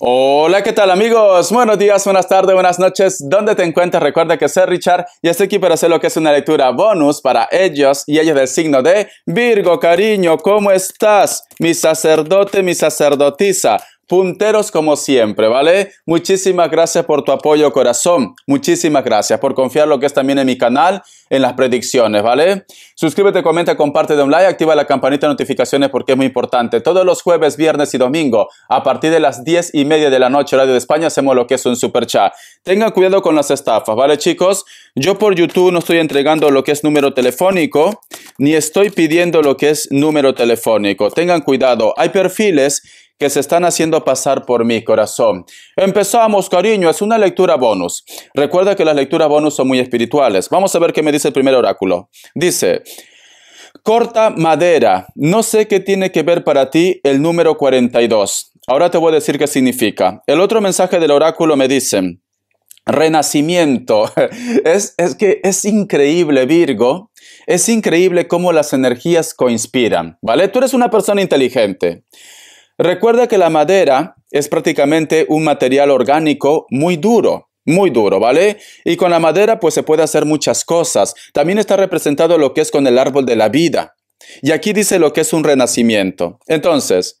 Hola, ¿qué tal amigos? Buenos días, buenas tardes, buenas noches. ¿Dónde te encuentras? Recuerda que soy Richard y estoy aquí para hacer lo que es una lectura bonus para ellos y ellos del signo de Virgo. Cariño, ¿cómo estás? Mi sacerdote, mi sacerdotisa punteros como siempre, ¿vale? Muchísimas gracias por tu apoyo, corazón. Muchísimas gracias por confiar lo que es también en mi canal, en las predicciones, ¿vale? Suscríbete, comenta, comparte, de un like, activa la campanita de notificaciones porque es muy importante. Todos los jueves, viernes y domingo, a partir de las 10 y media de la noche, Radio de España, hacemos lo que es un super chat. Tengan cuidado con las estafas, ¿vale, chicos? Yo por YouTube no estoy entregando lo que es número telefónico, ni estoy pidiendo lo que es número telefónico. Tengan cuidado, hay perfiles que se están haciendo pasar por mi corazón. Empezamos, cariño, es una lectura bonus. Recuerda que las lecturas bonus son muy espirituales. Vamos a ver qué me dice el primer oráculo. Dice, corta madera, no sé qué tiene que ver para ti el número 42. Ahora te voy a decir qué significa. El otro mensaje del oráculo me dice, renacimiento. Es, es, que es increíble, Virgo. Es increíble cómo las energías coinspiran, ¿vale? Tú eres una persona inteligente. Recuerda que la madera es prácticamente un material orgánico muy duro, muy duro, ¿vale? Y con la madera pues se puede hacer muchas cosas. También está representado lo que es con el árbol de la vida. Y aquí dice lo que es un renacimiento. Entonces,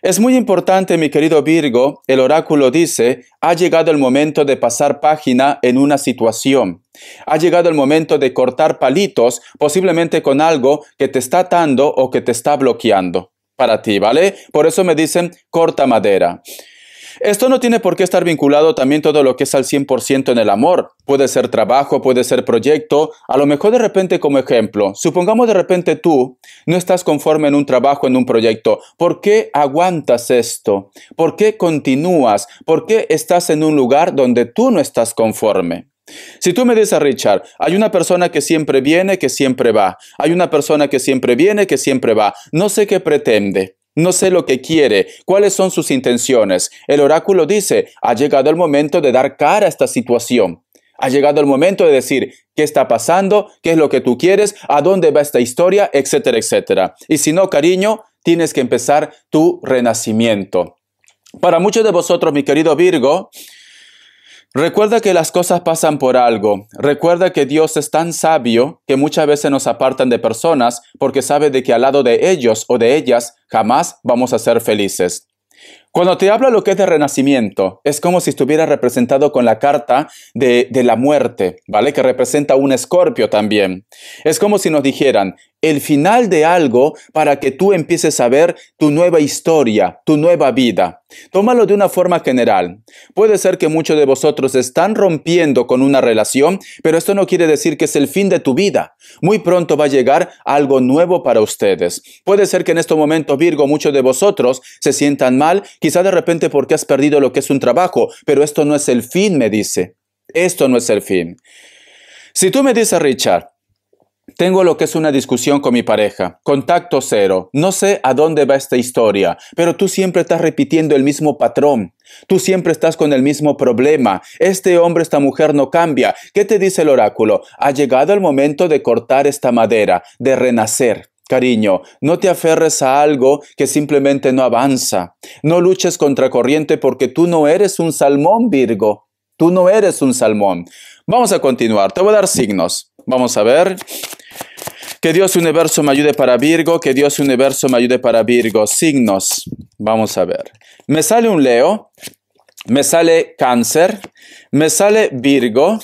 es muy importante, mi querido Virgo, el oráculo dice, ha llegado el momento de pasar página en una situación. Ha llegado el momento de cortar palitos, posiblemente con algo que te está atando o que te está bloqueando para ti, ¿vale? Por eso me dicen corta madera. Esto no tiene por qué estar vinculado también todo lo que es al 100% en el amor. Puede ser trabajo, puede ser proyecto. A lo mejor de repente como ejemplo, supongamos de repente tú no estás conforme en un trabajo, en un proyecto. ¿Por qué aguantas esto? ¿Por qué continúas? ¿Por qué estás en un lugar donde tú no estás conforme? Si tú me dices, Richard, hay una persona que siempre viene, que siempre va. Hay una persona que siempre viene, que siempre va. No sé qué pretende. No sé lo que quiere, cuáles son sus intenciones. El oráculo dice, ha llegado el momento de dar cara a esta situación. Ha llegado el momento de decir qué está pasando, qué es lo que tú quieres, a dónde va esta historia, etcétera, etcétera. Y si no, cariño, tienes que empezar tu renacimiento. Para muchos de vosotros, mi querido Virgo, Recuerda que las cosas pasan por algo. Recuerda que Dios es tan sabio que muchas veces nos apartan de personas porque sabe de que al lado de ellos o de ellas jamás vamos a ser felices. Cuando te habla lo que es de renacimiento, es como si estuviera representado con la carta de, de la muerte, ¿vale? Que representa un escorpio también. Es como si nos dijeran, el final de algo para que tú empieces a ver tu nueva historia, tu nueva vida. Tómalo de una forma general. Puede ser que muchos de vosotros están rompiendo con una relación, pero esto no quiere decir que es el fin de tu vida. Muy pronto va a llegar algo nuevo para ustedes. Puede ser que en este momento, Virgo, muchos de vosotros se sientan mal, quizá de repente porque has perdido lo que es un trabajo, pero esto no es el fin, me dice. Esto no es el fin. Si tú me dices, Richard, tengo lo que es una discusión con mi pareja. Contacto cero. No sé a dónde va esta historia, pero tú siempre estás repitiendo el mismo patrón. Tú siempre estás con el mismo problema. Este hombre, esta mujer no cambia. ¿Qué te dice el oráculo? Ha llegado el momento de cortar esta madera, de renacer. Cariño, no te aferres a algo que simplemente no avanza. No luches contra corriente porque tú no eres un salmón, Virgo. Tú no eres un salmón. Vamos a continuar. Te voy a dar signos. Vamos a ver. Que Dios universo me ayude para Virgo, que Dios universo me ayude para Virgo. Signos, vamos a ver. Me sale un Leo, me sale Cáncer, me sale Virgo,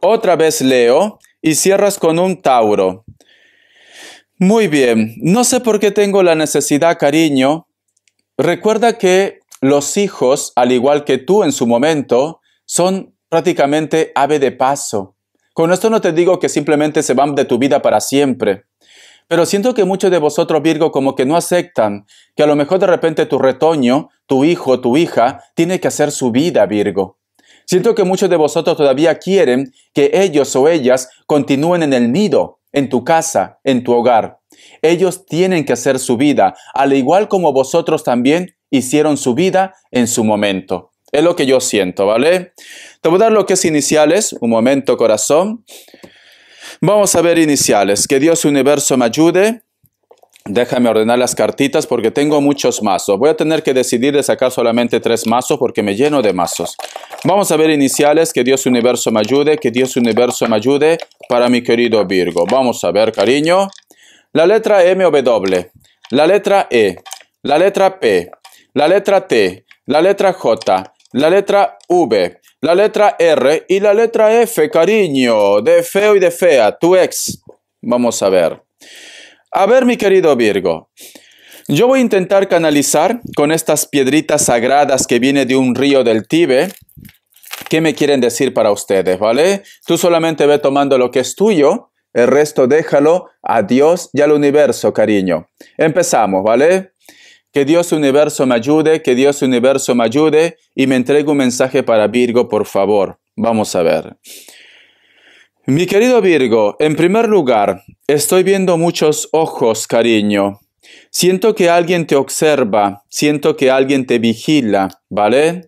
otra vez Leo y cierras con un Tauro. Muy bien, no sé por qué tengo la necesidad, cariño. Recuerda que los hijos, al igual que tú en su momento, son prácticamente ave de paso. Con esto no te digo que simplemente se van de tu vida para siempre, pero siento que muchos de vosotros, Virgo, como que no aceptan que a lo mejor de repente tu retoño, tu hijo, tu hija, tiene que hacer su vida, Virgo. Siento que muchos de vosotros todavía quieren que ellos o ellas continúen en el nido, en tu casa, en tu hogar. Ellos tienen que hacer su vida, al igual como vosotros también hicieron su vida en su momento. Es lo que yo siento, ¿vale? Te voy a dar lo que es iniciales, un momento corazón. Vamos a ver iniciales. Que Dios universo me ayude. Déjame ordenar las cartitas porque tengo muchos mazos. Voy a tener que decidir de sacar solamente tres mazos porque me lleno de mazos. Vamos a ver iniciales. Que Dios universo me ayude. Que Dios universo me ayude para mi querido Virgo. Vamos a ver, cariño. La letra M o W. La letra E. La letra P. La letra T. La letra J la letra V, la letra R y la letra F, cariño, de feo y de fea, tu ex. Vamos a ver. A ver, mi querido Virgo. Yo voy a intentar canalizar con estas piedritas sagradas que viene de un río del Tibe. ¿Qué me quieren decir para ustedes, vale? Tú solamente ve tomando lo que es tuyo, el resto déjalo a Dios y al universo, cariño. Empezamos, ¿vale? Que Dios universo me ayude, que Dios universo me ayude y me entregue un mensaje para Virgo, por favor. Vamos a ver. Mi querido Virgo, en primer lugar, estoy viendo muchos ojos, cariño. Siento que alguien te observa, siento que alguien te vigila, ¿vale?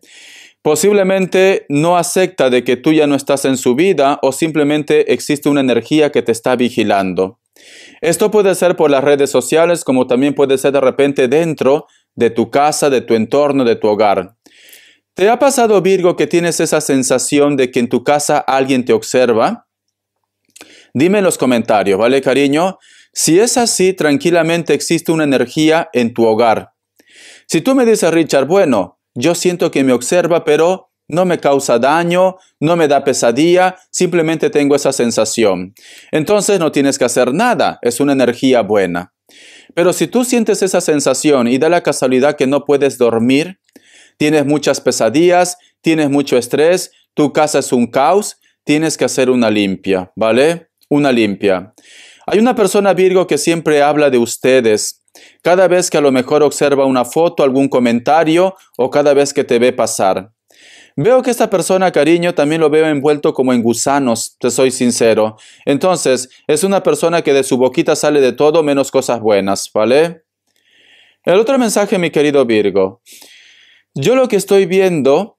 Posiblemente no acepta de que tú ya no estás en su vida o simplemente existe una energía que te está vigilando. Esto puede ser por las redes sociales, como también puede ser de repente dentro de tu casa, de tu entorno, de tu hogar. ¿Te ha pasado, Virgo, que tienes esa sensación de que en tu casa alguien te observa? Dime en los comentarios, ¿vale, cariño? Si es así, tranquilamente existe una energía en tu hogar. Si tú me dices, Richard, bueno, yo siento que me observa, pero no me causa daño, no me da pesadilla, simplemente tengo esa sensación. Entonces no tienes que hacer nada, es una energía buena. Pero si tú sientes esa sensación y da la casualidad que no puedes dormir, tienes muchas pesadillas, tienes mucho estrés, tu casa es un caos, tienes que hacer una limpia, ¿vale? Una limpia. Hay una persona Virgo que siempre habla de ustedes, cada vez que a lo mejor observa una foto, algún comentario o cada vez que te ve pasar. Veo que esta persona, cariño, también lo veo envuelto como en gusanos, te soy sincero. Entonces, es una persona que de su boquita sale de todo menos cosas buenas, ¿vale? El otro mensaje, mi querido Virgo. Yo lo que estoy viendo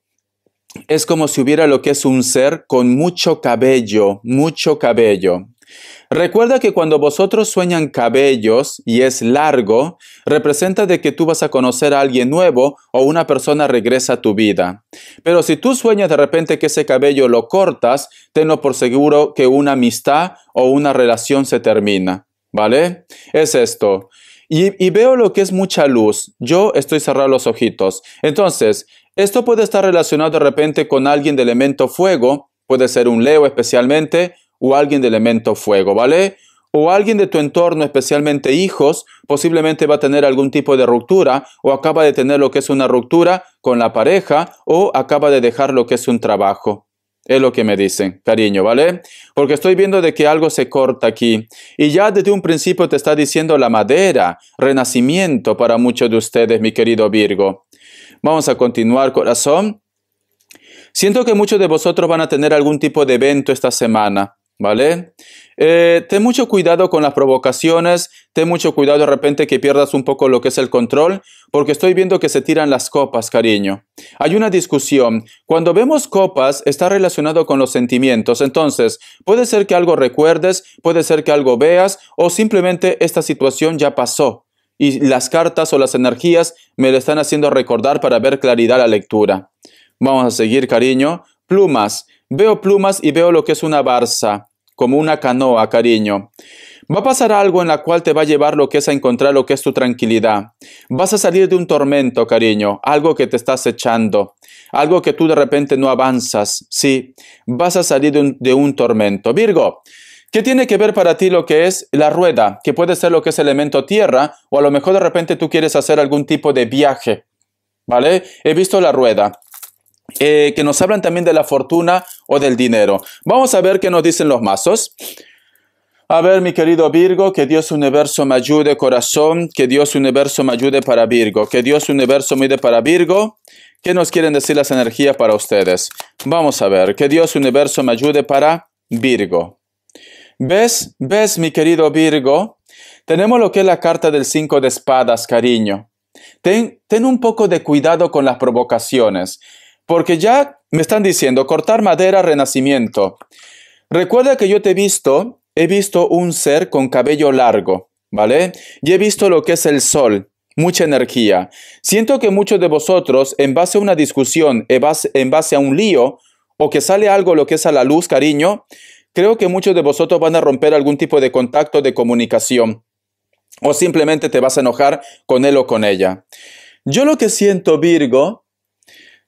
es como si hubiera lo que es un ser con mucho cabello, mucho cabello. Recuerda que cuando vosotros sueñan cabellos y es largo, representa de que tú vas a conocer a alguien nuevo o una persona regresa a tu vida. Pero si tú sueñas de repente que ese cabello lo cortas, tenlo por seguro que una amistad o una relación se termina. ¿Vale? Es esto. Y, y veo lo que es mucha luz. Yo estoy cerrado los ojitos. Entonces, esto puede estar relacionado de repente con alguien de elemento fuego, puede ser un Leo especialmente, o alguien de elemento fuego, ¿vale? O alguien de tu entorno, especialmente hijos, posiblemente va a tener algún tipo de ruptura o acaba de tener lo que es una ruptura con la pareja o acaba de dejar lo que es un trabajo. Es lo que me dicen, cariño, ¿vale? Porque estoy viendo de que algo se corta aquí. Y ya desde un principio te está diciendo la madera, renacimiento para muchos de ustedes, mi querido Virgo. Vamos a continuar, corazón. Siento que muchos de vosotros van a tener algún tipo de evento esta semana. ¿Vale? Eh, ten mucho cuidado con las provocaciones, ten mucho cuidado de repente que pierdas un poco lo que es el control, porque estoy viendo que se tiran las copas, cariño. Hay una discusión. Cuando vemos copas, está relacionado con los sentimientos. Entonces, puede ser que algo recuerdes, puede ser que algo veas, o simplemente esta situación ya pasó. Y las cartas o las energías me lo están haciendo recordar para ver claridad la lectura. Vamos a seguir, cariño. Plumas. Veo plumas y veo lo que es una barza, como una canoa, cariño. Va a pasar algo en la cual te va a llevar lo que es a encontrar lo que es tu tranquilidad. Vas a salir de un tormento, cariño, algo que te estás echando, algo que tú de repente no avanzas. Sí, vas a salir de un, de un tormento. Virgo, ¿Qué tiene que ver para ti lo que es la rueda? Que puede ser lo que es elemento tierra o a lo mejor de repente tú quieres hacer algún tipo de viaje. ¿Vale? He visto la rueda. Eh, que nos hablan también de la fortuna o del dinero. Vamos a ver qué nos dicen los mazos. A ver, mi querido Virgo, que Dios universo me ayude, corazón, que Dios universo me ayude para Virgo, que Dios universo me ayude para Virgo. ¿Qué nos quieren decir las energías para ustedes? Vamos a ver, que Dios universo me ayude para Virgo. ¿Ves? ¿Ves, mi querido Virgo? Tenemos lo que es la carta del 5 de espadas, cariño. Ten, ten un poco de cuidado con las provocaciones porque ya me están diciendo cortar madera, renacimiento. Recuerda que yo te he visto, he visto un ser con cabello largo, ¿vale? Y he visto lo que es el sol, mucha energía. Siento que muchos de vosotros, en base a una discusión, en base, a un lío, o que sale algo lo que es a la luz, cariño, creo que muchos de vosotros van a romper algún tipo de contacto de comunicación o simplemente te vas a enojar con él o con ella. Yo lo que siento, Virgo,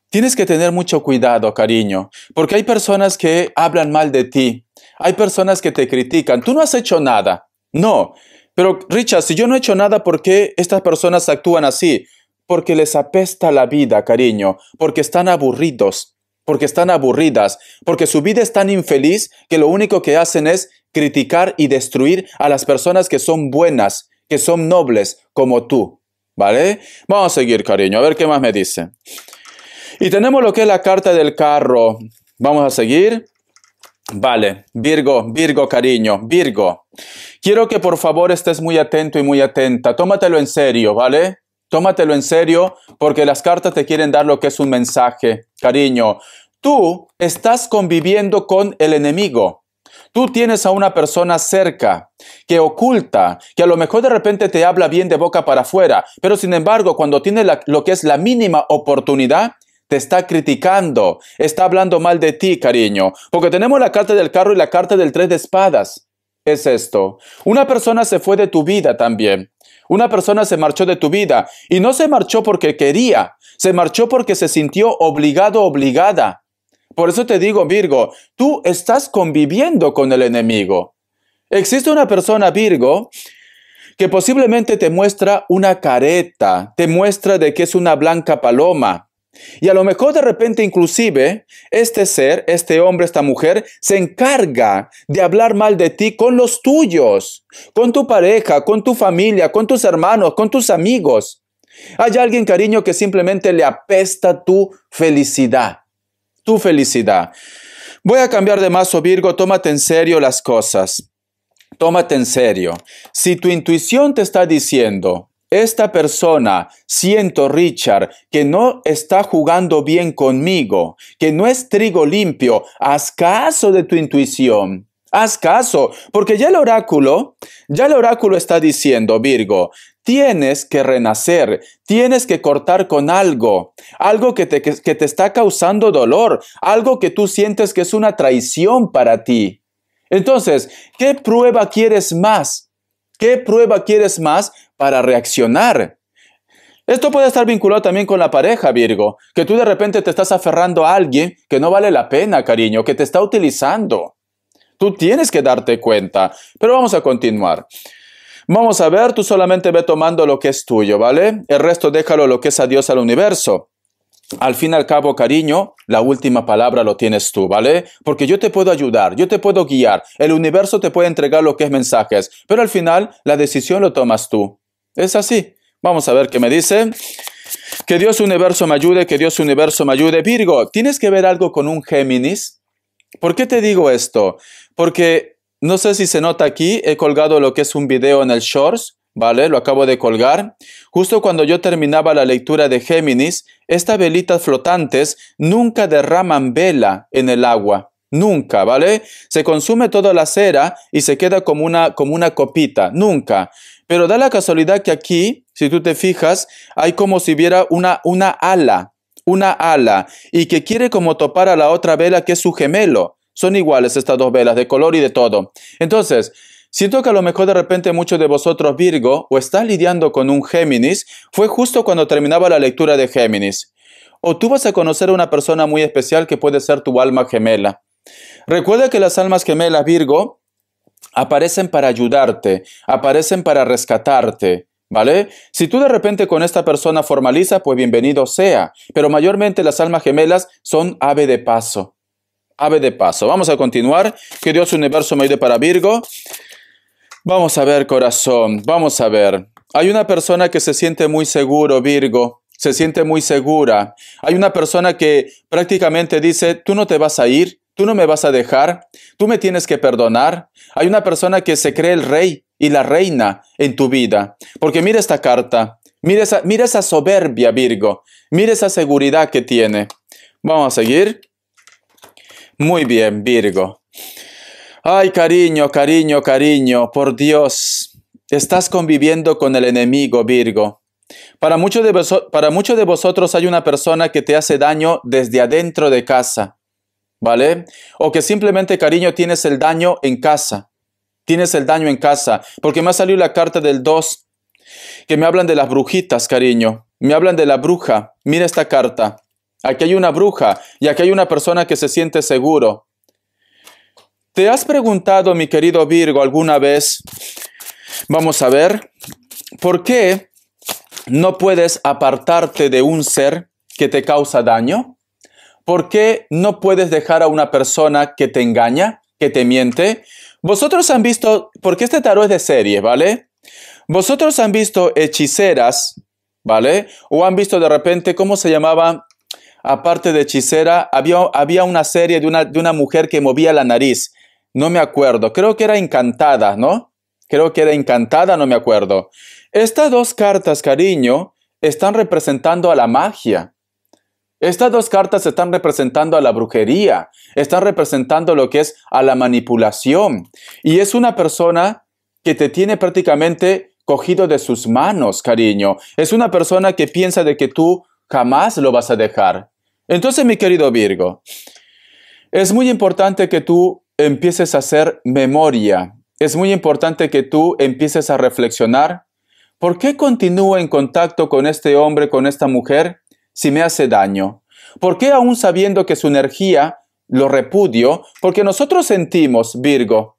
Tienes que tener mucho cuidado, cariño, porque hay personas que hablan mal de ti, hay personas que te critican, tú no has hecho nada, no. Pero Richard, si yo no he hecho nada, ¿por qué estas personas actúan así? Porque les apesta la vida, cariño, porque están aburridos, porque están aburridas, porque su vida es tan infeliz que lo único que hacen es criticar y destruir a las personas que son buenas, que son nobles, como tú. ¿Vale? Vamos a seguir, cariño, a ver qué más me dice. Y tenemos lo que es la carta del carro. Vamos a seguir. Vale, Virgo, Virgo, cariño, Virgo. Quiero que por favor estés muy atento y muy atenta. Tómatelo en serio, ¿vale? Tómatelo en serio porque las cartas te quieren dar lo que es un mensaje, cariño. Tú estás conviviendo con el enemigo. Tú tienes a una persona cerca que oculta, que a lo mejor de repente te habla bien de boca para afuera, pero sin embargo, cuando tiene lo que es la mínima oportunidad, te está criticando, está hablando mal de ti, cariño, porque tenemos la carta del carro y la carta del tres de espadas. Es esto. Una persona se fue de tu vida también. Una persona se marchó de tu vida y no se marchó porque quería, se marchó porque se sintió obligado, obligada. Por eso te digo, Virgo, tú estás conviviendo con el enemigo. Existe una persona, Virgo, que posiblemente te muestra una careta, te muestra de que es una blanca paloma, y a lo mejor de repente inclusive este ser, este hombre, esta mujer, se encarga de hablar mal de ti con los tuyos, con tu pareja, con tu familia, con tus hermanos, con tus amigos. Hay alguien, cariño, que simplemente le apesta tu felicidad, tu felicidad. Voy a cambiar de mazo, Virgo, tómate en serio las cosas. Tómate en serio. Si tu intuición te está diciendo, esta persona, siento Richard, que no está jugando bien conmigo, que no es trigo limpio, haz caso de tu intuición. Haz caso, porque ya el oráculo, ya el oráculo está diciendo, Virgo, tienes que renacer, tienes que cortar con algo, algo que te, que te está causando dolor, algo que tú sientes que es una traición para ti. Entonces, ¿qué prueba quieres más? ¿Qué prueba quieres más para reaccionar? Esto puede estar vinculado también con la pareja, Virgo, que tú de repente te estás aferrando a alguien que no vale la pena, cariño, que te está utilizando. Tú tienes que darte cuenta, pero vamos a continuar. Vamos a ver, tú solamente ve tomando lo que es tuyo, ¿vale? El resto déjalo lo que es a Dios al universo al fin y al cabo, cariño, la última palabra lo tienes tú, ¿vale? Porque yo te puedo ayudar, yo te puedo guiar, el universo te puede entregar lo que es mensajes, pero al final la decisión lo tomas tú. Es así. Vamos a ver qué me dice. Que Dios universo me ayude, que Dios universo me ayude. Virgo, ¿tienes que ver algo con un Géminis? ¿Por qué te digo esto? Porque no sé si se nota aquí, he colgado lo que es un video en el Shorts ¿vale? Lo acabo de colgar. Justo cuando yo terminaba la lectura de Géminis, estas velitas flotantes nunca derraman vela en el agua. Nunca, ¿vale? Se consume toda la cera y se queda como una, como una copita. Nunca. Pero da la casualidad que aquí, si tú te fijas, hay como si hubiera una, una ala, una ala, y que quiere como topar a la otra vela que es su gemelo. Son iguales estas dos velas, de color y de todo. Entonces, Siento que a lo mejor de repente muchos de vosotros Virgo o estás lidiando con un Géminis, fue justo cuando terminaba la lectura de Géminis. O tú vas a conocer a una persona muy especial que puede ser tu alma gemela. Recuerda que las almas gemelas Virgo aparecen para ayudarte, aparecen para rescatarte. ¿Vale? Si tú de repente con esta persona formaliza, pues bienvenido sea. Pero mayormente las almas gemelas son ave de paso. Ave de paso. Vamos a continuar. Que Dios universo me ayude para Virgo. Vamos a ver, corazón, vamos a ver. Hay una persona que se siente muy seguro, Virgo, se siente muy segura. Hay una persona que prácticamente dice, tú no te vas a ir, tú no me vas a dejar, tú me tienes que perdonar. Hay una persona que se cree el rey y la reina en tu vida. Porque mira esta carta, mira esa, mira esa soberbia, Virgo, mira esa seguridad que tiene. Vamos a seguir. Muy bien, Virgo. Ay, cariño, cariño, cariño, por Dios, estás conviviendo con el enemigo, Virgo. Para muchos de, vosotros hay una persona que te hace daño desde adentro de casa, ¿vale? O que simplemente, cariño, tienes el daño en casa. Tienes el daño en casa, porque me ha salido la carta del 2, que me hablan de las brujitas, cariño. Me hablan de la bruja. Mira esta carta. Aquí hay una bruja y aquí hay una persona que se siente seguro. ¿Te has preguntado, mi querido Virgo, alguna vez, vamos a ver, por qué no puedes apartarte de un ser que te causa daño? ¿Por qué no puedes dejar a una persona que te engaña, que te miente? Vosotros han visto, porque este tarot es de serie, ¿vale? Vosotros han visto hechiceras, ¿vale? O han visto de repente, ¿cómo se llamaba? Aparte de hechicera, había, había una serie de una, de una mujer que movía la nariz no me acuerdo, creo que era encantada, ¿no? Creo que era encantada, no me acuerdo. Estas dos cartas, cariño, están representando a la magia. Estas dos cartas están representando a la brujería, están representando lo que es a la manipulación. Y es una persona que te tiene prácticamente cogido de sus manos, cariño. Es una persona que piensa de que tú jamás lo vas a dejar. Entonces, mi querido Virgo, es muy importante que tú empieces a hacer memoria. Es muy importante que tú empieces a reflexionar. ¿Por qué continúo en contacto con este hombre, con esta mujer, si me hace daño? ¿Por qué aún sabiendo que su energía lo repudio? Porque nosotros sentimos, Virgo,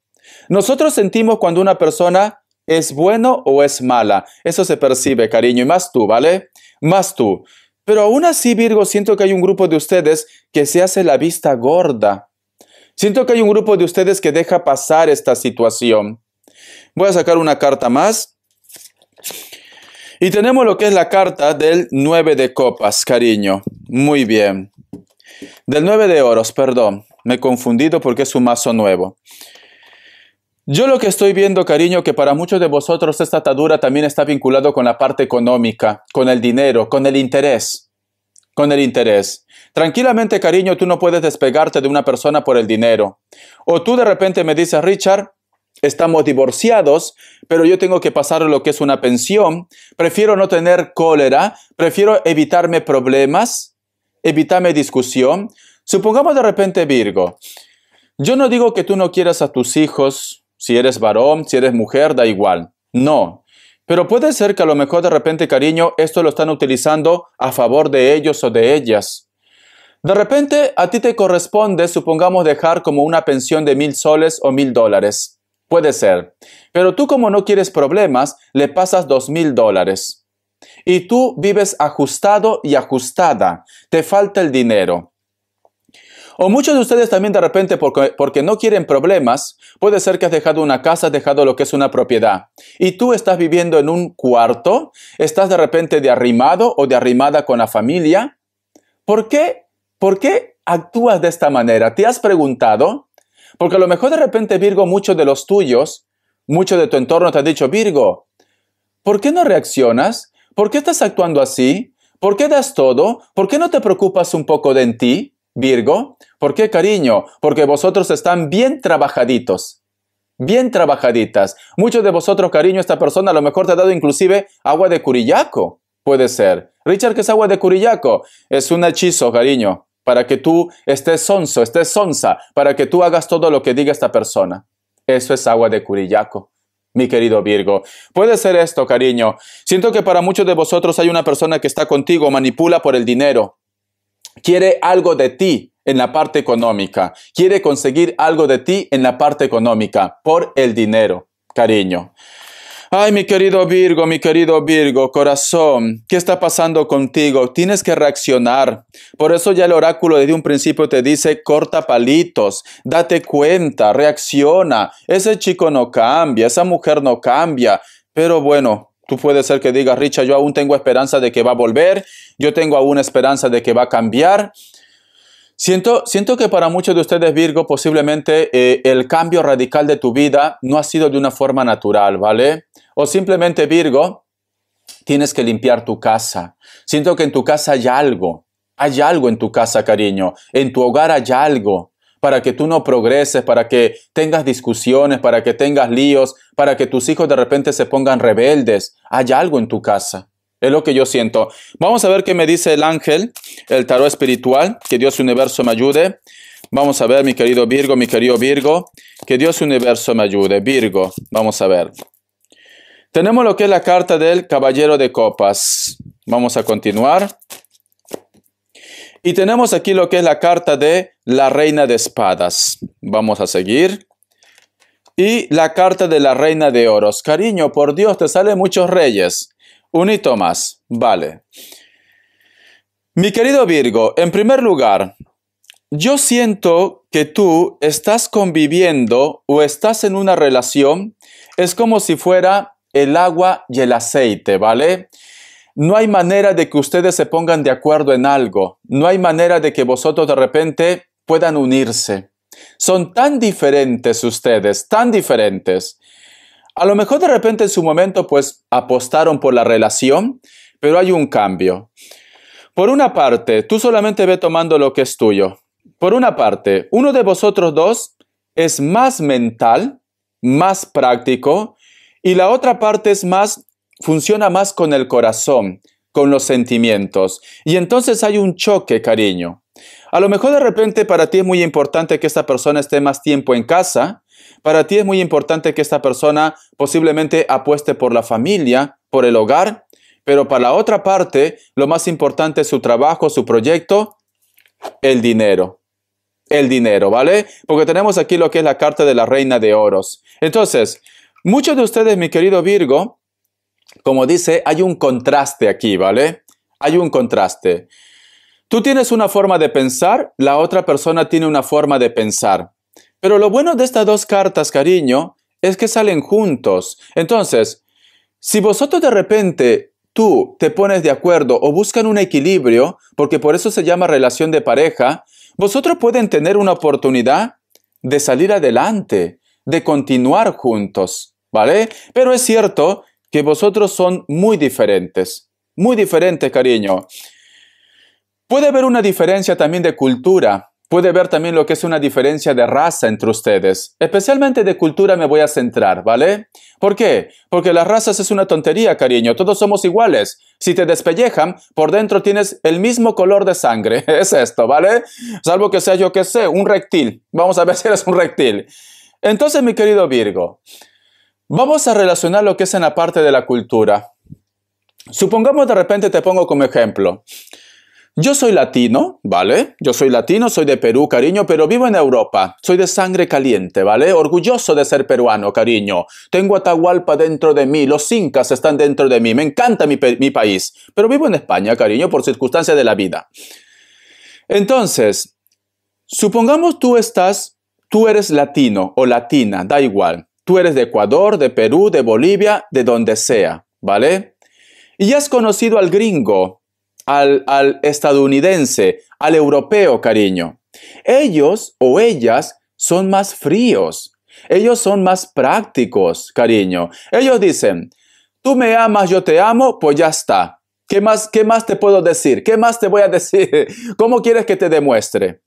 nosotros sentimos cuando una persona es bueno o es mala. Eso se percibe, cariño, y más tú, ¿vale? Más tú. Pero aún así, Virgo, siento que hay un grupo de ustedes que se hace la vista gorda. Siento que hay un grupo de ustedes que deja pasar esta situación. Voy a sacar una carta más. Y tenemos lo que es la carta del 9 de copas, cariño. Muy bien. Del 9 de oros, perdón. Me he confundido porque es un mazo nuevo. Yo lo que estoy viendo, cariño, que para muchos de vosotros esta atadura también está vinculado con la parte económica, con el dinero, con el interés, con el interés. Tranquilamente, cariño, tú no puedes despegarte de una persona por el dinero. O tú de repente me dices, Richard, estamos divorciados, pero yo tengo que pasar lo que es una pensión. Prefiero no tener cólera, prefiero evitarme problemas, evitarme discusión. Supongamos de repente, Virgo, yo no digo que tú no quieras a tus hijos, si eres varón, si eres mujer, da igual. No, pero puede ser que a lo mejor de repente, cariño, esto lo están utilizando a favor de ellos o de ellas. De repente, a ti te corresponde, supongamos, dejar como una pensión de mil soles o mil dólares. Puede ser. Pero tú como no quieres problemas, le pasas dos mil dólares. Y tú vives ajustado y ajustada. Te falta el dinero. O muchos de ustedes también de repente porque, no quieren problemas, puede ser que has dejado una casa, has dejado lo que es una propiedad. Y tú estás viviendo en un cuarto, estás de repente de arrimado o de arrimada con la familia. ¿Por qué ¿por qué actúas de esta manera? ¿Te has preguntado? Porque a lo mejor de repente, Virgo, muchos de los tuyos, muchos de tu entorno te han dicho, Virgo, ¿por qué no reaccionas? ¿Por qué estás actuando así? ¿Por qué das todo? ¿Por qué no te preocupas un poco de en ti, Virgo? ¿Por qué, cariño? Porque vosotros están bien trabajaditos. Bien trabajaditas. Muchos de vosotros, cariño, esta persona a lo mejor te ha dado inclusive agua de curillaco. Puede ser. Richard, ¿qué es agua de curillaco? Es un hechizo, cariño para que tú estés sonso, estés sonsa, para que tú hagas todo lo que diga esta persona. Eso es agua de curillaco mi querido Virgo. Puede ser esto, cariño. Siento que para muchos de vosotros hay una persona que está contigo, manipula por el dinero, quiere algo de ti en la parte económica, quiere conseguir algo de ti en la parte económica, por el dinero, cariño. Ay, mi querido Virgo, mi querido Virgo, corazón, ¿qué está pasando contigo? Tienes que reaccionar. Por eso ya el oráculo desde un principio te dice, corta palitos, date cuenta, reacciona. Ese chico no cambia, esa mujer no cambia. Pero bueno, Tú puedes ser que digas, Richa, yo aún tengo esperanza de que va a volver, yo tengo aún esperanza de que va a cambiar, Siento, que para muchos de ustedes, Virgo, posiblemente eh, el cambio radical de tu vida no ha sido de una forma natural, ¿vale? O simplemente, Virgo, tienes que limpiar tu casa. Siento que en tu casa hay algo, hay algo en tu casa, cariño, en tu hogar hay algo para que tú no progreses, para que tengas discusiones, para que tengas líos, para que tus hijos de repente se pongan rebeldes. Hay algo en tu casa. Es lo que yo siento. Vamos a ver qué me dice el ángel, el tarot espiritual. Que Dios universo me ayude. Vamos a ver, mi querido Virgo, mi querido Virgo. Que Dios universo me ayude. Virgo, vamos a ver. Tenemos lo que es la carta del caballero de copas. Vamos a continuar. Y tenemos aquí lo que es la carta de la reina de espadas. Vamos a seguir. Y la carta de la reina de oros. Cariño, por Dios, te salen muchos reyes. Unito más, vale. Mi querido Virgo, en primer lugar, yo siento que tú estás conviviendo o estás en una relación, es como si fuera el agua y el aceite, ¿vale? No hay manera de que ustedes se pongan de acuerdo en algo, no hay manera de que vosotros de repente puedan unirse. Son tan diferentes ustedes, tan diferentes. A lo mejor de repente en su momento pues apostaron por la relación, pero hay un cambio. Por una parte, tú solamente ve tomando lo que es tuyo. Por una parte, uno de vosotros dos es más mental, más práctico, y la otra parte es más, funciona más con el corazón, con los sentimientos. Y entonces hay un choque, cariño. A lo mejor de repente para ti es muy importante que esta persona esté más tiempo en casa, para ti es muy importante que esta persona posiblemente apueste por la familia, por el hogar, pero para la otra parte, lo más importante es su trabajo, su proyecto, el dinero. El dinero, ¿vale? Porque tenemos aquí lo que es la carta de la reina de oros. Entonces, muchos de ustedes, mi querido Virgo, como dice, hay un contraste aquí, ¿vale? Hay un contraste. Tú tienes una forma de pensar, la otra persona tiene una forma de pensar. Pero lo bueno de estas dos cartas, cariño, es que salen juntos. Entonces, si vosotros de repente tú te pones de acuerdo o buscan un equilibrio, porque por eso se llama relación de pareja, vosotros pueden tener una oportunidad de salir adelante, de continuar juntos, ¿vale? Pero es cierto que vosotros son muy diferentes, muy diferentes, cariño. Puede haber una diferencia también de cultura, Puede ver también lo que es una diferencia de raza entre ustedes. Especialmente de cultura me voy a centrar, ¿vale? ¿Por qué? Porque las razas es una tontería, cariño. Todos somos iguales. Si te despellejan, por dentro tienes el mismo color de sangre. Es esto, ¿vale? Salvo que sea yo que sé, un reptil. Vamos a ver si eres un reptil. Entonces, mi querido Virgo, vamos a relacionar lo que es en la parte de la cultura. Supongamos de repente te pongo como ejemplo. Yo soy latino, ¿vale? Yo soy latino, soy de Perú, cariño, pero vivo en Europa. Soy de sangre caliente, ¿vale? Orgulloso de ser peruano, cariño. Tengo Atahualpa dentro de mí, los incas están dentro de mí, me encanta mi, país, pero vivo en España, cariño, por circunstancias de la vida. Entonces, supongamos tú estás, tú eres latino o latina, da igual. Tú eres de Ecuador, de Perú, de Bolivia, de donde sea, ¿vale? Y has conocido al gringo, al, estadounidense, al europeo, cariño. Ellos o ellas son más fríos. Ellos son más prácticos, cariño. Ellos dicen, tú me amas, yo te amo, pues ya está. ¿Qué más, ¿Qué más te puedo decir? ¿Qué más te voy a decir? ¿Cómo quieres que te demuestre?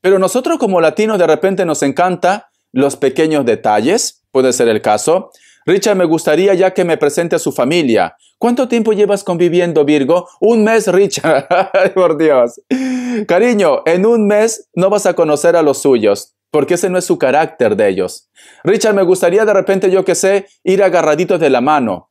Pero nosotros como latinos de repente nos encanta los pequeños detalles, puede ser el caso, Richard, me gustaría ya que me presente a su familia. ¿Cuánto tiempo llevas conviviendo, Virgo? Un mes, Richard. Por Dios. Cariño, en un mes no vas a conocer a los suyos, porque ese no es su carácter de ellos. Richard, me gustaría de repente, yo que sé, ir agarradito de la mano.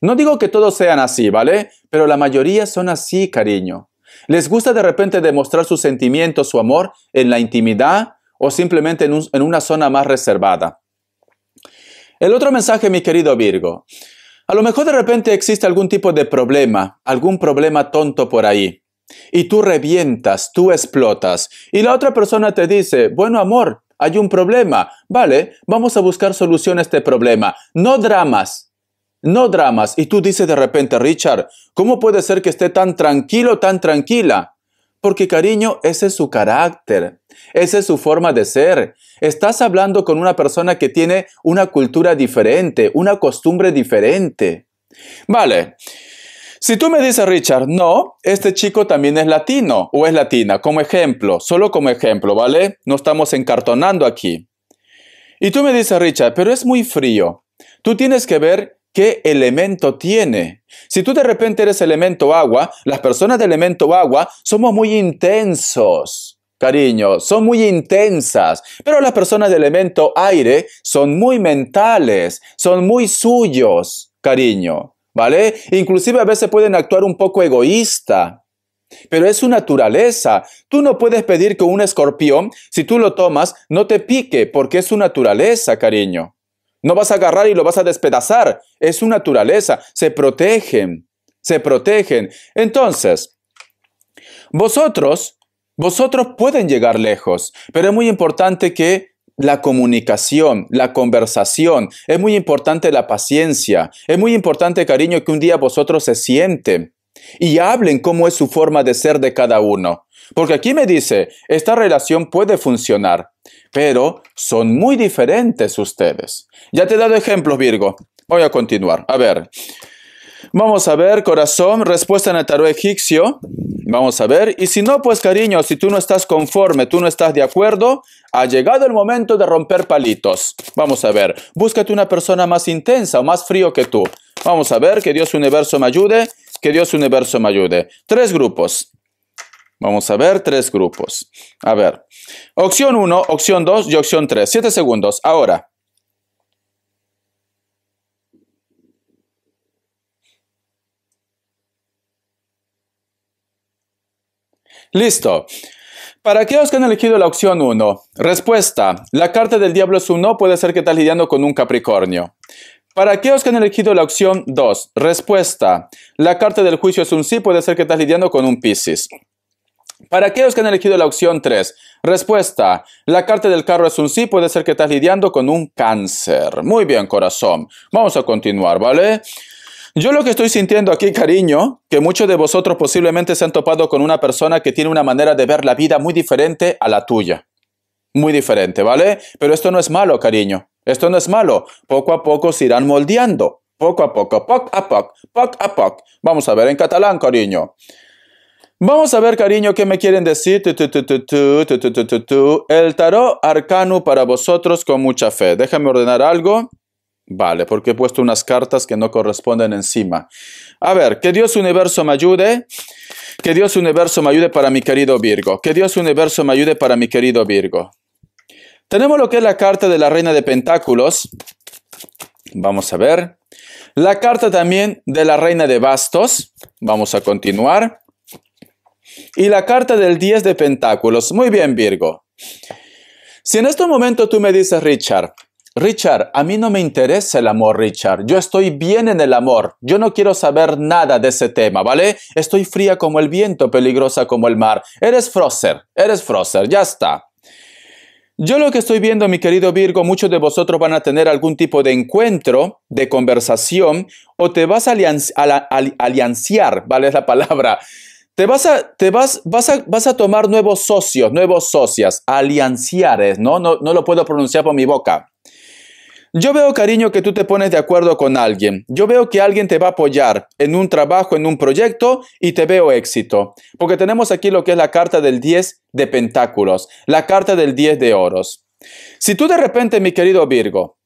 No digo que todos sean así, ¿vale? Pero la mayoría son así, cariño. Les gusta de repente demostrar sus sentimientos, su amor, en la intimidad o simplemente en una zona más reservada. El otro mensaje, mi querido Virgo. A lo mejor de repente existe algún tipo de problema, algún problema tonto por ahí. Y tú revientas, tú explotas. Y la otra persona te dice, bueno amor, hay un problema. Vale, vamos a buscar solución a este problema. No dramas. No dramas. Y tú dices de repente, Richard, ¿cómo puede ser que esté tan tranquilo, tan tranquila? Porque cariño, ese es su carácter. Esa es su forma de ser. Estás hablando con una persona que tiene una cultura diferente, una costumbre diferente. Vale. Si tú me dices, Richard, no, este chico también es latino o es latina, como ejemplo, solo como ejemplo, ¿vale? No estamos encartonando aquí. Y tú me dices, Richard, pero es muy frío. Tú tienes que ver qué elemento tiene. Si tú de repente eres elemento agua, las personas de elemento agua somos muy intensos cariño, son muy intensas, pero las personas de elemento aire son muy mentales, son muy suyos, cariño, ¿vale? Inclusive a veces pueden actuar un poco egoísta, pero es su naturaleza. Tú no puedes pedir que un escorpión, si tú lo tomas, no te pique, porque es su naturaleza, cariño. No vas a agarrar y lo vas a despedazar, es su naturaleza, se protegen, se protegen. Entonces, vosotros vosotros pueden llegar lejos, pero es muy importante que la comunicación, la conversación, es muy importante la paciencia, es muy importante, cariño, que un día vosotros se sienten y hablen cómo es su forma de ser de cada uno. Porque aquí me dice, esta relación puede funcionar, pero son muy diferentes ustedes. Ya te he dado ejemplos, Virgo. Voy a continuar. A ver, Vamos a ver, corazón, respuesta en el tarot egipcio. Vamos a ver. Y si no, pues cariño, si tú no estás conforme, tú no estás de acuerdo, ha llegado el momento de romper palitos. Vamos a ver. Búscate una persona más intensa o más frío que tú. Vamos a ver, que Dios universo me ayude, que Dios universo me ayude. Tres grupos. Vamos a ver, tres grupos. A ver. Opción 1, opción 2 y opción tres. Siete segundos. Ahora. Listo. ¿Para aquellos que han elegido la opción 1? Respuesta. La carta del diablo es un no, puede ser que estás lidiando con un Capricornio. Para aquellos que han elegido la opción 2, respuesta. La carta del juicio es un sí, puede ser que estás lidiando con un Piscis. Para aquellos que han elegido la opción 3, respuesta. La carta del carro es un sí, puede ser que estás lidiando con un cáncer. Muy bien, corazón. Vamos a continuar, ¿vale? Yo lo que estoy sintiendo aquí, cariño, que muchos de vosotros posiblemente se han topado con una persona que tiene una manera de ver la vida muy diferente a la tuya. Muy diferente, ¿vale? Pero esto no es malo, cariño. Esto no es malo. Poco a poco se irán moldeando. Poco a poco, poc a poc, poc a poc. Vamos a ver en catalán, cariño. Vamos a ver, cariño, qué me quieren decir. El tarot arcano para vosotros con mucha fe. Déjame ordenar algo. Vale, porque he puesto unas cartas que no corresponden encima. A ver, que Dios universo me ayude. Que Dios universo me ayude para mi querido Virgo. Que Dios universo me ayude para mi querido Virgo. Tenemos lo que es la carta de la Reina de Pentáculos. Vamos a ver. La carta también de la Reina de Bastos. Vamos a continuar. Y la carta del 10 de Pentáculos. Muy bien, Virgo. Si en este momento tú me dices, Richard, Richard, a mí no me interesa el amor, Richard. Yo estoy bien en el amor. Yo no quiero saber nada de ese tema, ¿vale? Estoy fría como el viento, peligrosa como el mar. Eres Frozer, eres Frozer, ya está. Yo lo que estoy viendo, mi querido Virgo, muchos de vosotros van a tener algún tipo de encuentro, de conversación, o te vas a, alianciar, ¿vale? Es la palabra. Te vas a, te vas, vas vas a tomar nuevos socios, nuevos socias, alianciares, ¿no? ¿no? No lo puedo pronunciar por mi boca. Yo veo, cariño, que tú te pones de acuerdo con alguien. Yo veo que alguien te va a apoyar en un trabajo, en un proyecto y te veo éxito. Porque tenemos aquí lo que es la carta del 10 de pentáculos, la carta del 10 de oros. Si tú de repente, mi querido Virgo,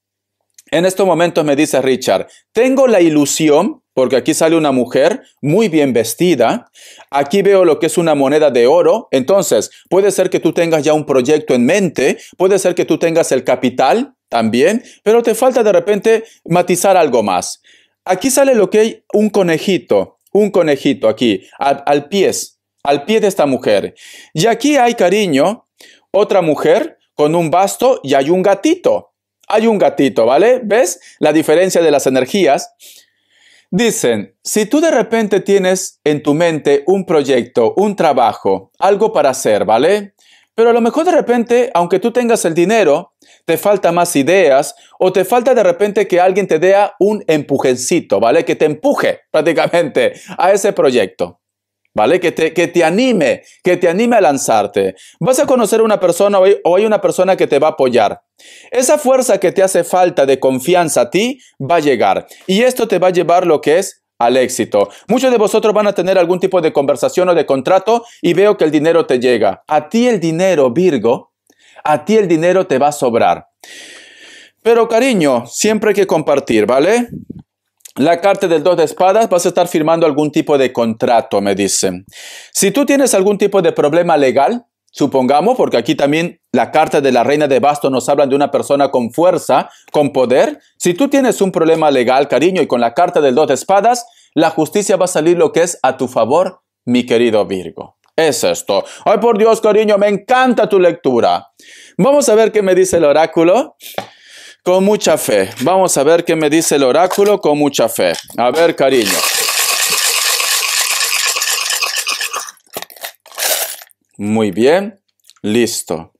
en estos momentos me dice Richard, tengo la ilusión, porque aquí sale una mujer muy bien vestida, aquí veo lo que es una moneda de oro, entonces puede ser que tú tengas ya un proyecto en mente, puede ser que tú tengas el capital, también, pero te falta de repente matizar algo más. Aquí sale lo que hay, un conejito, un conejito aquí, al, pies al pie de esta mujer. Y aquí hay cariño, otra mujer con un basto y hay un gatito. Hay un gatito, ¿vale? ¿Ves la diferencia de las energías? Dicen, si tú de repente tienes en tu mente un proyecto, un trabajo, algo para hacer, ¿vale? Pero a lo mejor de repente, aunque tú tengas el dinero, te falta más ideas o te falta de repente que alguien te dé un empujencito, ¿vale? Que te empuje prácticamente a ese proyecto. ¿Vale? Que te, que te anime, que te anime a lanzarte. Vas a conocer una persona o hay una persona que te va a apoyar. Esa fuerza que te hace falta de confianza a ti va a llegar. Y esto te va a llevar lo que es al éxito. Muchos de vosotros van a tener algún tipo de conversación o de contrato y veo que el dinero te llega. A ti el dinero, Virgo, a ti el dinero te va a sobrar. Pero cariño, siempre hay que compartir, ¿vale? La carta del dos de espadas, vas a estar firmando algún tipo de contrato, me dicen. Si tú tienes algún tipo de problema legal, Supongamos, porque aquí también la carta de la reina de bastos nos habla de una persona con fuerza, con poder. Si tú tienes un problema legal, cariño, y con la carta del dos de espadas, la justicia va a salir lo que es a tu favor, mi querido Virgo. Es esto. Ay, por Dios, cariño, me encanta tu lectura. Vamos a ver qué me dice el oráculo. Con mucha fe. Vamos a ver qué me dice el oráculo con mucha fe. A ver, cariño. Muy bien, listo.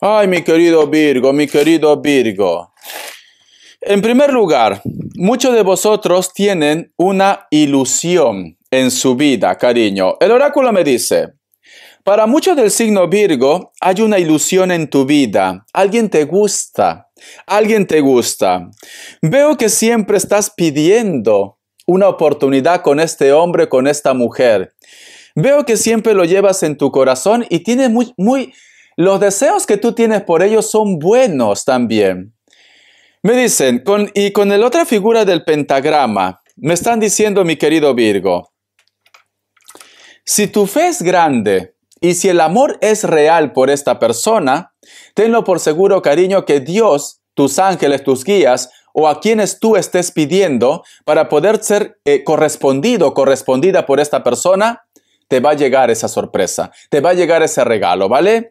Ay, mi querido Virgo, mi querido Virgo. En primer lugar, muchos de vosotros tienen una ilusión en su vida, cariño. El oráculo me dice, para muchos del signo Virgo hay una ilusión en tu vida. Alguien te gusta, alguien te gusta. Veo que siempre estás pidiendo una oportunidad con este hombre, con esta mujer. Veo que siempre lo llevas en tu corazón y tienes muy, muy, los deseos que tú tienes por ellos son buenos también. Me dicen, con, y con la otra figura del pentagrama, me están diciendo, mi querido Virgo, si tu fe es grande y si el amor es real por esta persona, tenlo por seguro, cariño, que Dios, tus ángeles, tus guías, o a quienes tú estés pidiendo para poder ser eh, correspondido, correspondida por esta persona, te va a llegar esa sorpresa, te va a llegar ese regalo, ¿vale?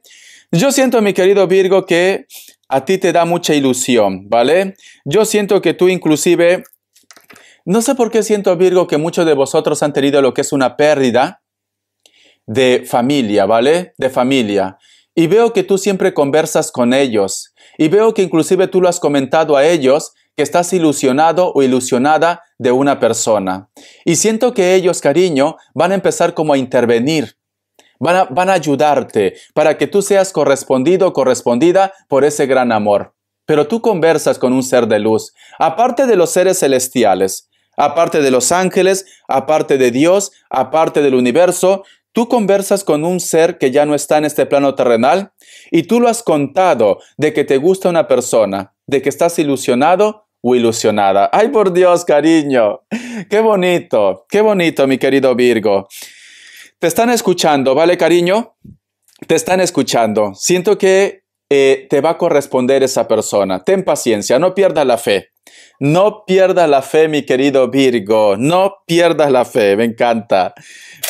Yo siento, mi querido Virgo, que a ti te da mucha ilusión, ¿vale? Yo siento que tú inclusive, no sé por qué siento, Virgo, que muchos de vosotros han tenido lo que es una pérdida de familia, ¿vale? De familia. Y veo que tú siempre conversas con ellos. Y veo que inclusive tú lo has comentado a ellos que estás ilusionado o ilusionada de una persona. Y siento que ellos, cariño, van a empezar como a intervenir. Van a, van a ayudarte para que tú seas correspondido o correspondida por ese gran amor. Pero tú conversas con un ser de luz, aparte de los seres celestiales, aparte de los ángeles, aparte de Dios, aparte del universo, Tú conversas con un ser que ya no está en este plano terrenal y tú lo has contado de que te gusta una persona, de que estás ilusionado o ilusionada. Ay, por Dios, cariño. Qué bonito, qué bonito, mi querido Virgo. Te están escuchando, ¿vale, cariño? Te están escuchando. Siento que eh, te va a corresponder esa persona. Ten paciencia, no pierdas la fe. No pierdas la fe, mi querido Virgo. No pierdas la fe. Me encanta.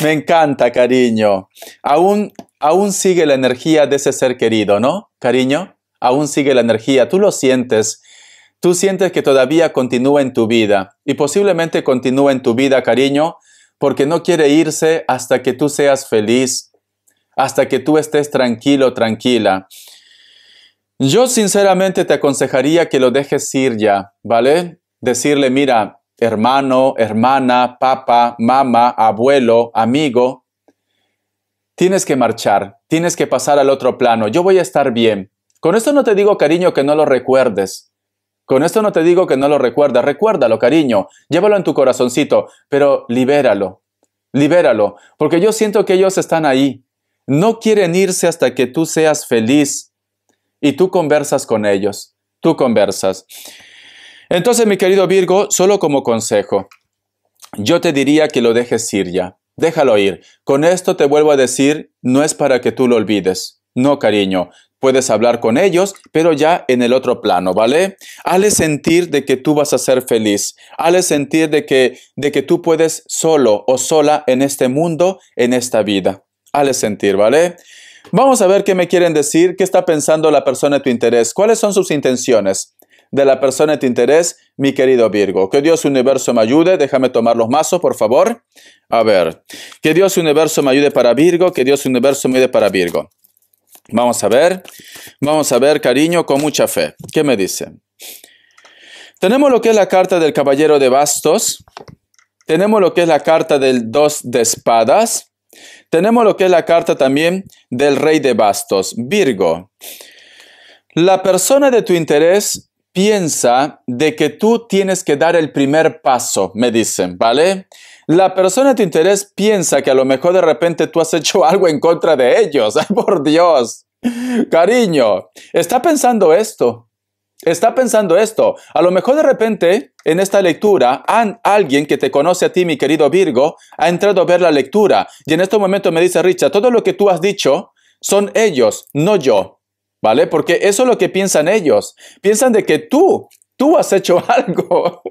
Me encanta, cariño. Aún, aún sigue la energía de ese ser querido, ¿no, cariño? Aún sigue la energía. Tú lo sientes tú sientes que todavía continúa en tu vida y posiblemente continúa en tu vida, cariño, porque no quiere irse hasta que tú seas feliz, hasta que tú estés tranquilo, tranquila. Yo sinceramente te aconsejaría que lo dejes ir ya, ¿vale? Decirle, mira, hermano, hermana, papá, mamá, abuelo, amigo, tienes que marchar, tienes que pasar al otro plano, yo voy a estar bien. Con esto no te digo, cariño, que no lo recuerdes, con esto no te digo que no lo recuerdas, recuérdalo, cariño, llévalo en tu corazoncito, pero libéralo, libéralo, porque yo siento que ellos están ahí. No quieren irse hasta que tú seas feliz y tú conversas con ellos, tú conversas. Entonces, mi querido Virgo, solo como consejo, yo te diría que lo dejes ir ya, déjalo ir. Con esto te vuelvo a decir, no es para que tú lo olvides. No, cariño, Puedes hablar con ellos, pero ya en el otro plano, ¿vale? Hale sentir de que tú vas a ser feliz. Hale sentir de que, de que tú puedes solo o sola en este mundo, en esta vida. Hale sentir, ¿vale? Vamos a ver qué me quieren decir, qué está pensando la persona de tu interés, cuáles son sus intenciones de la persona de tu interés, mi querido Virgo. Que Dios universo me ayude. Déjame tomar los mazos, por favor. A ver. Que Dios universo me ayude para Virgo. Que Dios universo me ayude para Virgo. Vamos a ver, vamos a ver, cariño, con mucha fe. ¿Qué me dicen? Tenemos lo que es la carta del caballero de bastos, tenemos lo que es la carta del dos de espadas, tenemos lo que es la carta también del rey de bastos, Virgo. La persona de tu interés piensa de que tú tienes que dar el primer paso, me dicen, ¿vale? La persona de tu interés piensa que a lo mejor de repente tú has hecho algo en contra de ellos. ¡Ay, por Dios! Cariño, está pensando esto. Está pensando esto. A lo mejor de repente en esta lectura, alguien que te conoce a ti, mi querido Virgo, ha entrado a ver la lectura. Y en este momento me dice, Richard, todo lo que tú has dicho son ellos, no yo. ¿Vale? Porque eso es lo que piensan ellos. Piensan de que tú tú has hecho algo.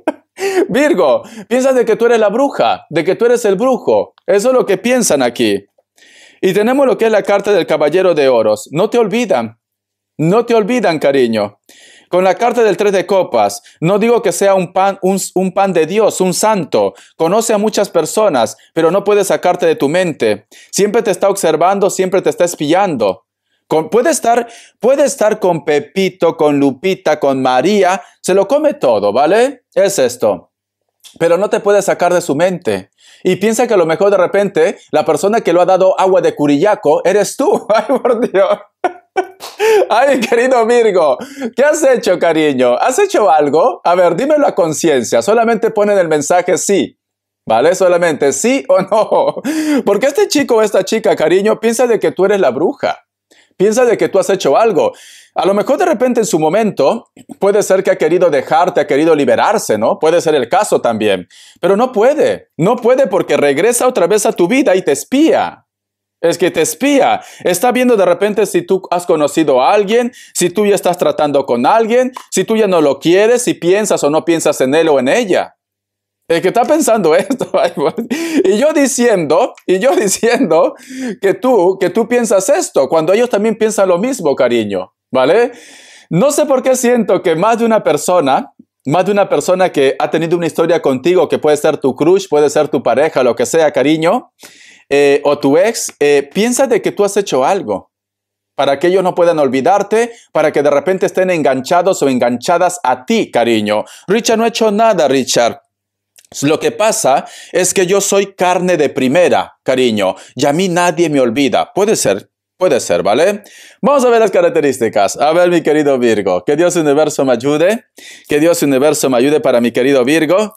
Virgo, piensas de que tú eres la bruja, de que tú eres el brujo. Eso es lo que piensan aquí. Y tenemos lo que es la carta del Caballero de Oros. No te olvidan, no te olvidan, cariño. Con la carta del Tres de Copas, no digo que sea un pan, un, pan de Dios, un santo. Conoce a muchas personas, pero no puede sacarte de tu mente. Siempre te está observando, siempre te está espiando puede, estar, puede estar con Pepito, con Lupita, con María, se lo come todo, ¿vale? Es esto. Pero no te puede sacar de su mente. Y piensa que a lo mejor de repente la persona que lo ha dado agua de curillaco eres tú. Ay, por Dios. Ay, querido Virgo, ¿qué has hecho, cariño? ¿Has hecho algo? A ver, dímelo la conciencia. Solamente ponen el mensaje sí. ¿Vale? Solamente sí o no. Porque este chico o esta chica, cariño, piensa de que tú eres la bruja. Piensa de que tú has hecho algo. A lo mejor de repente en su momento puede ser que ha querido dejarte, ha querido liberarse, ¿no? Puede ser el caso también. Pero no puede. No puede porque regresa otra vez a tu vida y te espía. Es que te espía. Está viendo de repente si tú has conocido a alguien, si tú ya estás tratando con alguien, si tú ya no lo quieres, si piensas o no piensas en él o en ella. El que está pensando esto. Pues. y yo diciendo, y yo diciendo que tú, que tú piensas esto, cuando ellos también piensan lo mismo, cariño, ¿vale? No sé por qué siento que más de una persona, más de una persona que ha tenido una historia contigo, que puede ser tu crush, puede ser tu pareja, lo que sea, cariño, eh, o tu ex, eh, piensa de que tú has hecho algo para que ellos no puedan olvidarte, para que de repente estén enganchados o enganchadas a ti, cariño. Richard no ha hecho nada, Richard. Lo que pasa es que yo soy carne de primera, cariño, y a mí nadie me olvida. Puede ser, puede ser, ¿vale? Vamos a ver las características. A ver, mi querido Virgo, que Dios universo me ayude, que Dios universo me ayude para mi querido Virgo.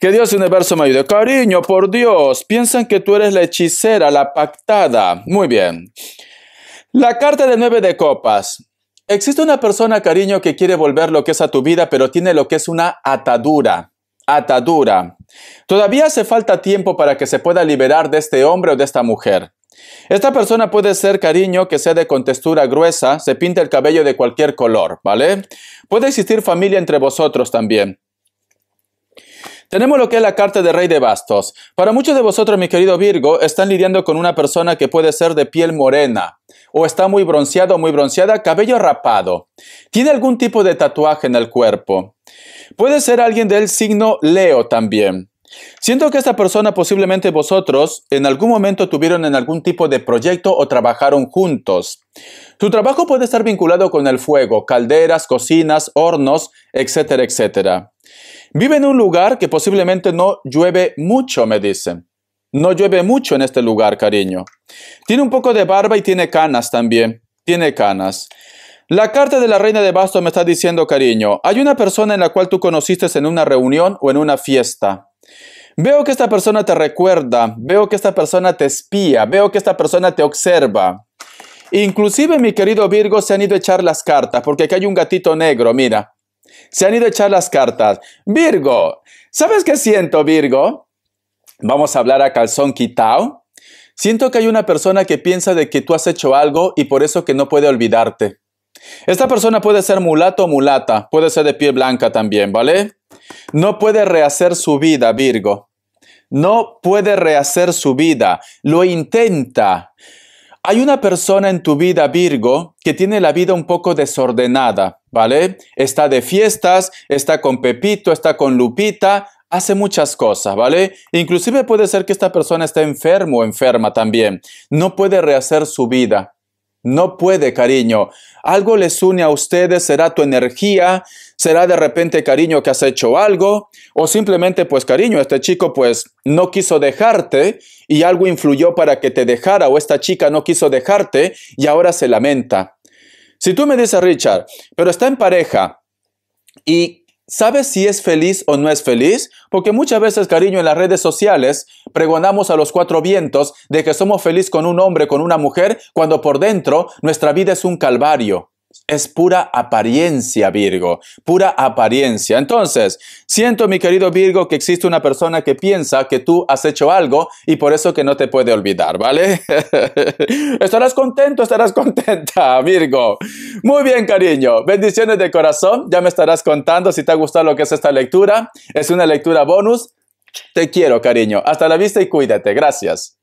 Que Dios universo me ayude. Cariño, por Dios, piensan que tú eres la hechicera, la pactada. Muy bien. La carta de nueve de copas. Existe una persona, cariño, que quiere volver lo que es a tu vida, pero tiene lo que es una atadura atadura. Todavía hace falta tiempo para que se pueda liberar de este hombre o de esta mujer. Esta persona puede ser cariño que sea de contextura gruesa, se pinta el cabello de cualquier color, ¿vale? Puede existir familia entre vosotros también. Tenemos lo que es la carta de Rey de Bastos. Para muchos de vosotros, mi querido Virgo, están lidiando con una persona que puede ser de piel morena, o está muy bronceado o muy bronceada, cabello rapado. Tiene algún tipo de tatuaje en el cuerpo. Puede ser alguien del signo Leo también. Siento que esta persona posiblemente vosotros en algún momento tuvieron en algún tipo de proyecto o trabajaron juntos. Tu trabajo puede estar vinculado con el fuego, calderas, cocinas, hornos, etcétera, etcétera. Vive en un lugar que posiblemente no llueve mucho, me dicen. No llueve mucho en este lugar, cariño. Tiene un poco de barba y tiene canas también. Tiene canas. La carta de la reina de bastos me está diciendo, cariño, hay una persona en la cual tú conociste en una reunión o en una fiesta. Veo que esta persona te recuerda, veo que esta persona te espía, veo que esta persona te observa. Inclusive, mi querido Virgo, se han ido a echar las cartas, porque aquí hay un gatito negro, mira se han ido a echar las cartas. Virgo, ¿sabes qué siento, Virgo? Vamos a hablar a calzón quitao. Siento que hay una persona que piensa de que tú has hecho algo y por eso que no puede olvidarte. Esta persona puede ser mulato o mulata, puede ser de piel blanca también, ¿vale? No puede rehacer su vida, Virgo. No puede rehacer su vida, lo intenta. Hay una persona en tu vida, Virgo, que tiene la vida un poco desordenada. ¿vale? Está de fiestas, está con Pepito, está con Lupita, hace muchas cosas, ¿vale? Inclusive puede ser que esta persona esté enfermo o enferma también. No puede rehacer su vida. No puede, cariño. Algo les une a ustedes, será tu energía, será de repente, cariño, que has hecho algo, o simplemente, pues, cariño, este chico, pues, no quiso dejarte y algo influyó para que te dejara, o esta chica no quiso dejarte y ahora se lamenta. Si tú me dices, Richard, pero está en pareja y ¿Sabes si es feliz o no es feliz? Porque muchas veces, cariño, en las redes sociales pregonamos a los cuatro vientos de que somos feliz con un hombre, con una mujer, cuando por dentro nuestra vida es un calvario es pura apariencia, Virgo, pura apariencia. Entonces, siento, mi querido Virgo, que existe una persona que piensa que tú has hecho algo y por eso que no te puede olvidar, ¿vale? estarás contento, estarás contenta, Virgo. Muy bien, cariño. Bendiciones de corazón. Ya me estarás contando si te ha gustado lo que es esta lectura. Es una lectura bonus. Te quiero, cariño. Hasta la vista y cuídate. Gracias.